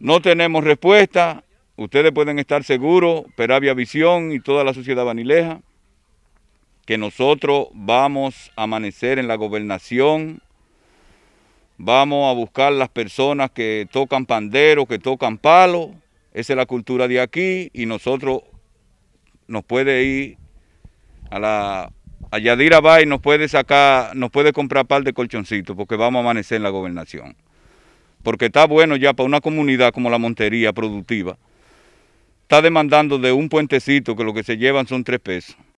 No tenemos respuesta, ustedes pueden estar seguros, Peravia Visión y toda la sociedad vanileja, que nosotros vamos a amanecer en la gobernación, vamos a buscar las personas que tocan pandero, que tocan palo, esa es la cultura de aquí y nosotros nos puede ir a la a Yadira Bay nos puede sacar, nos puede comprar par de colchoncitos porque vamos a amanecer en la gobernación porque está bueno ya para una comunidad como la Montería productiva. Está demandando de un puentecito que lo que se llevan son tres pesos.